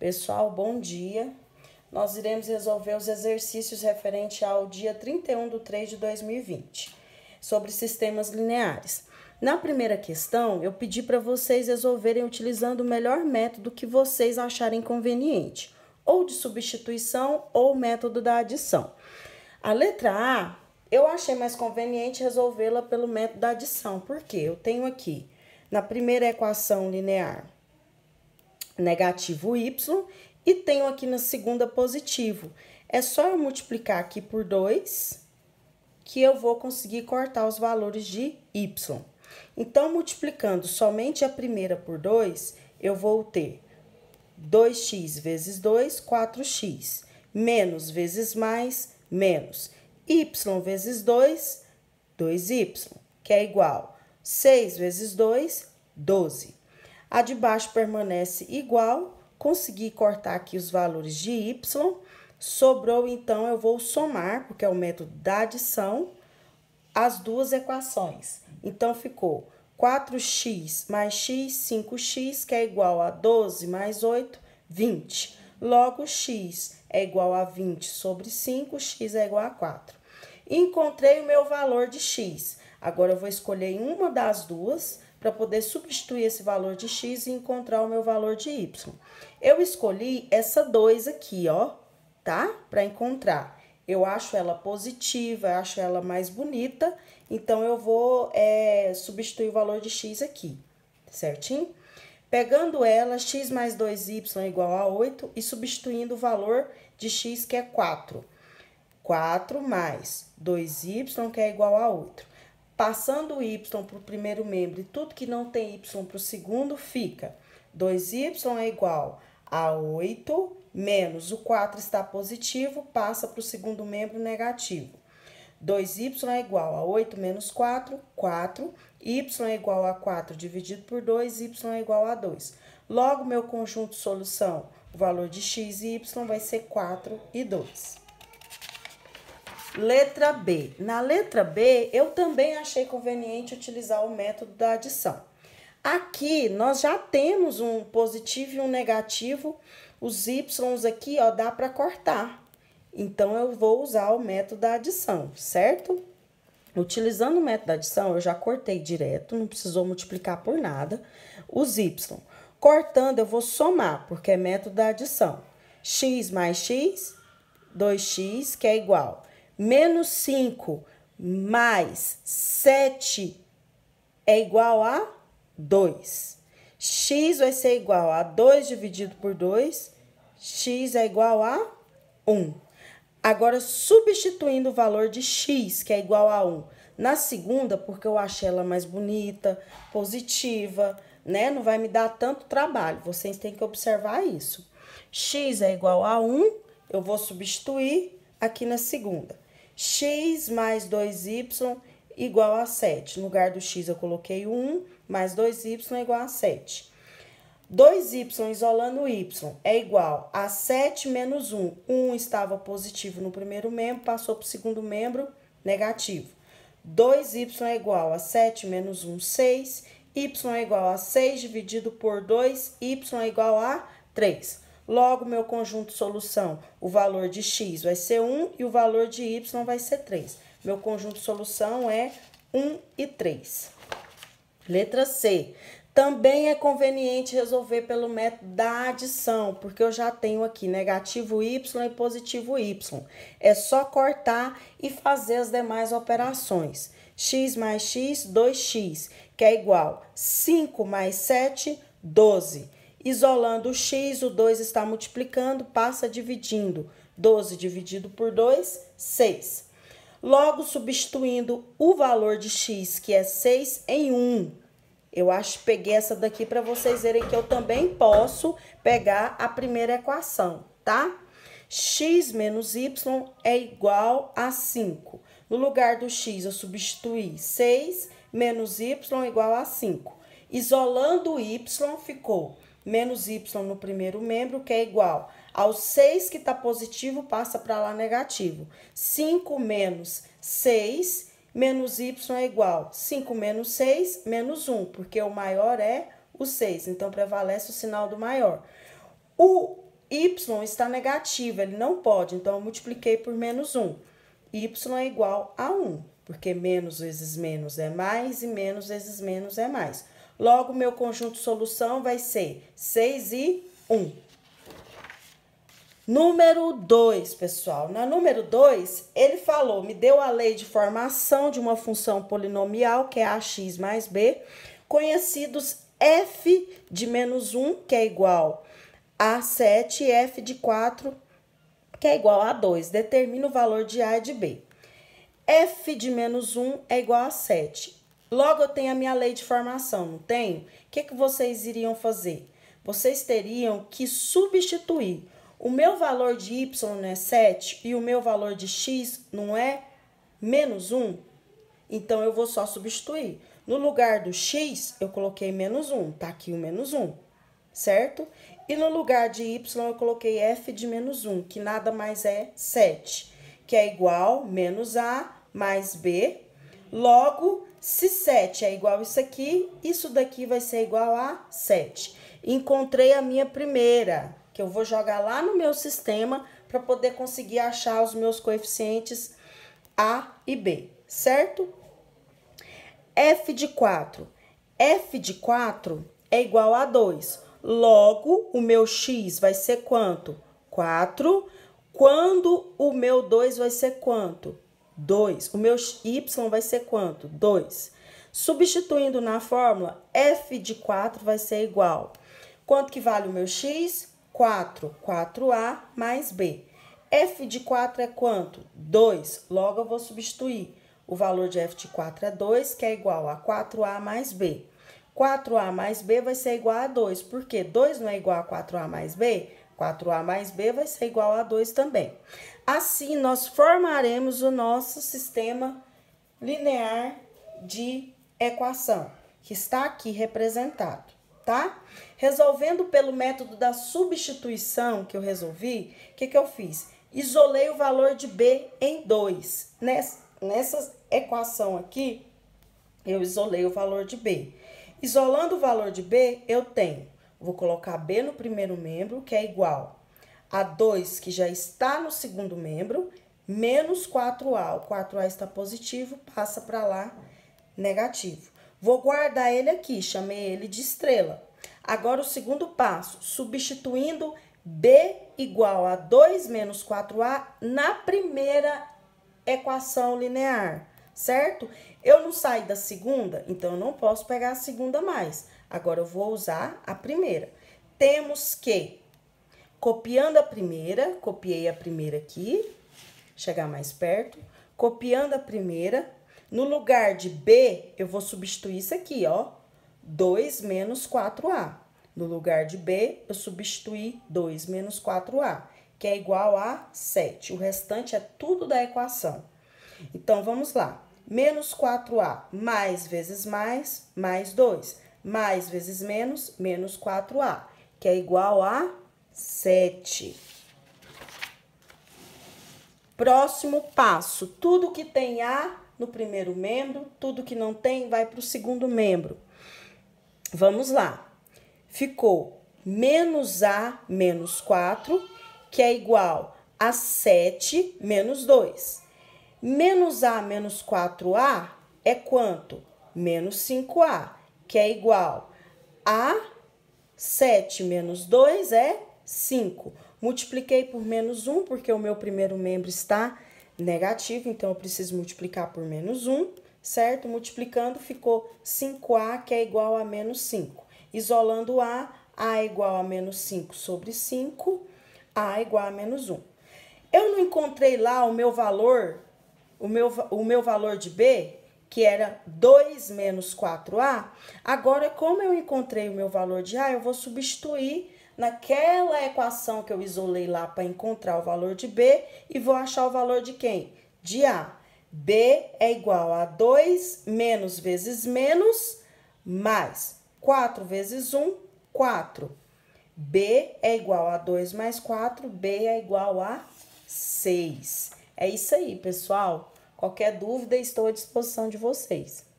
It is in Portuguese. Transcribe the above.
Pessoal, bom dia. Nós iremos resolver os exercícios referente ao dia 31 de 3 de 2020, sobre sistemas lineares. Na primeira questão, eu pedi para vocês resolverem utilizando o melhor método que vocês acharem conveniente, ou de substituição ou método da adição. A letra A, eu achei mais conveniente resolvê-la pelo método da adição, porque eu tenho aqui, na primeira equação linear, negativo y e tenho aqui na segunda positivo. É só eu multiplicar aqui por 2 que eu vou conseguir cortar os valores de y. Então, multiplicando somente a primeira por 2, eu vou ter 2x vezes 2, 4x. Menos vezes mais, menos. y vezes 2, 2y, que é igual 6 vezes 2, 12. A de baixo permanece igual, consegui cortar aqui os valores de y, sobrou então eu vou somar, porque é o método da adição, as duas equações. Então ficou 4x mais x, 5x, que é igual a 12 mais 8, 20. Logo, x é igual a 20 sobre 5, x é igual a 4. Encontrei o meu valor de x. Agora, eu vou escolher uma das duas, para poder substituir esse valor de x e encontrar o meu valor de y. Eu escolhi essa 2 aqui, ó, tá? Para encontrar. Eu acho ela positiva, eu acho ela mais bonita, então eu vou é, substituir o valor de x aqui, certinho? Pegando ela, x mais 2y é igual a 8 e substituindo o valor de x, que é 4. 4 mais 2y, que é igual a 8. Passando o y para o primeiro membro e tudo que não tem y para o segundo, fica 2y é igual a 8 menos o 4 está positivo, passa para o segundo membro negativo. 2y é igual a 8 menos 4, 4. y é igual a 4 dividido por 2, y é igual a 2. É é Logo, meu conjunto solução, o valor de x e y vai ser 4 e 2. Letra B. Na letra B, eu também achei conveniente utilizar o método da adição. Aqui, nós já temos um positivo e um negativo. Os y's aqui, ó, dá para cortar. Então, eu vou usar o método da adição, certo? Utilizando o método da adição, eu já cortei direto, não precisou multiplicar por nada. Os y. Cortando, eu vou somar, porque é método da adição. x mais x, 2x, que é igual menos 5 mais 7 é igual a 2. x vai ser igual a 2 dividido por 2, x é igual a 1. Agora, substituindo o valor de x, que é igual a 1, na segunda, porque eu achei ela mais bonita, positiva, né? Não vai me dar tanto trabalho. Vocês têm que observar isso. x é igual a 1, eu vou substituir aqui na segunda x mais 2y igual a 7. No lugar do x eu coloquei 1, mais 2y igual a 7. 2y isolando y é igual a 7 é menos 1. 1 estava positivo no primeiro membro, passou para o segundo membro, negativo. 2y é igual a 7 menos 1, 6. y é igual a 6 dividido por 2, y é igual a 3. Logo, meu conjunto solução, o valor de x vai ser 1 e o valor de y vai ser 3. Meu conjunto solução é 1 e 3. Letra C. Também é conveniente resolver pelo método da adição, porque eu já tenho aqui negativo y e positivo y. É só cortar e fazer as demais operações. x mais x, 2x, que é igual 5 mais 7, 12. Isolando o x, o 2 está multiplicando, passa dividindo. 12 dividido por 2, 6. Logo, substituindo o valor de x, que é 6, em 1. Eu acho que peguei essa daqui para vocês verem que eu também posso pegar a primeira equação, tá? x menos y é igual a 5. No lugar do x, eu substituí 6 menos y é igual a 5. Isolando o y, ficou menos Y no primeiro membro, que é igual ao 6 que está positivo, passa para lá negativo. 5 menos 6, menos Y é igual 5 menos 6, menos 1, porque o maior é o 6, então prevalece o sinal do maior. O Y está negativo, ele não pode, então eu multipliquei por menos 1. Y é igual a 1, porque menos vezes menos é mais e menos vezes menos é mais. Logo, meu conjunto solução vai ser 6 e 1. Número 2, pessoal. Na número 2, ele falou, me deu a lei de formação de uma função polinomial, que é ax mais b, conhecidos f de menos 1, que é igual a 7, e f de 4, que é igual a 2. Determina o valor de a e de b. f de menos 1 é igual a 7 Logo, eu tenho a minha lei de formação, não tenho? O que, que vocês iriam fazer? Vocês teriam que substituir o meu valor de Y não é 7 e o meu valor de X não é menos 1. Então, eu vou só substituir. No lugar do X, eu coloquei menos 1. Tá aqui o menos 1, certo? E no lugar de Y, eu coloquei F de menos 1, que nada mais é 7, que é igual menos A mais B Logo, se 7 é igual a isso aqui, isso daqui vai ser igual a 7. Encontrei a minha primeira, que eu vou jogar lá no meu sistema para poder conseguir achar os meus coeficientes A e B, certo? F de 4. F de 4 é igual a 2. Logo, o meu x vai ser quanto? 4. Quando o meu 2 vai ser quanto? 2. O meu y vai ser quanto? 2. Substituindo na fórmula, f de 4 vai ser igual. Quanto que vale o meu x? 4. 4a mais b. f de 4 é quanto? 2. Logo, eu vou substituir. O valor de f de 4 é 2, que é igual a 4a mais b. 4a mais b vai ser igual a 2, porque 2 não é igual a 4a mais b? 4a mais b vai ser igual a 2 também. Assim, nós formaremos o nosso sistema linear de equação, que está aqui representado, tá? Resolvendo pelo método da substituição que eu resolvi, o que, que eu fiz? Isolei o valor de B em 2. Nessa, nessa equação aqui, eu isolei o valor de B. Isolando o valor de B, eu tenho, vou colocar B no primeiro membro, que é igual a 2 que já está no segundo membro, menos 4A. O 4A está positivo, passa para lá negativo. Vou guardar ele aqui, chamei ele de estrela. Agora, o segundo passo, substituindo B igual a 2 menos 4A na primeira equação linear, certo? Eu não saí da segunda, então eu não posso pegar a segunda mais. Agora, eu vou usar a primeira. Temos que copiando a primeira, copiei a primeira aqui, chegar mais perto, copiando a primeira, no lugar de B, eu vou substituir isso aqui, ó, 2 menos 4A. No lugar de B, eu substituí 2 menos 4A, que é igual a 7. O restante é tudo da equação. Então, vamos lá. Menos 4A mais vezes mais, mais 2. Mais vezes menos, menos 4A, que é igual a 7. Próximo passo: tudo que tem A no primeiro membro, tudo que não tem vai para o segundo membro. Vamos lá. Ficou menos A menos 4, que é igual a 7 menos 2. Menos A menos 4A é quanto? Menos 5A, que é igual a 7 menos 2 é 5. Multipliquei por menos 1, porque o meu primeiro membro está negativo, então eu preciso multiplicar por menos 1, certo? Multiplicando ficou 5A, que é igual a menos 5. Isolando A, A é igual a menos 5 sobre 5, A é igual a menos 1. Eu não encontrei lá o meu valor, o meu, o meu valor de B, que era 2 menos 4A. Agora, como eu encontrei o meu valor de A, eu vou substituir naquela equação que eu isolei lá para encontrar o valor de B e vou achar o valor de quem? De A. B é igual a 2 menos vezes menos, mais 4 vezes 1, 4. B é igual a 2 mais 4, B é igual a 6. É isso aí, pessoal. Qualquer dúvida, estou à disposição de vocês.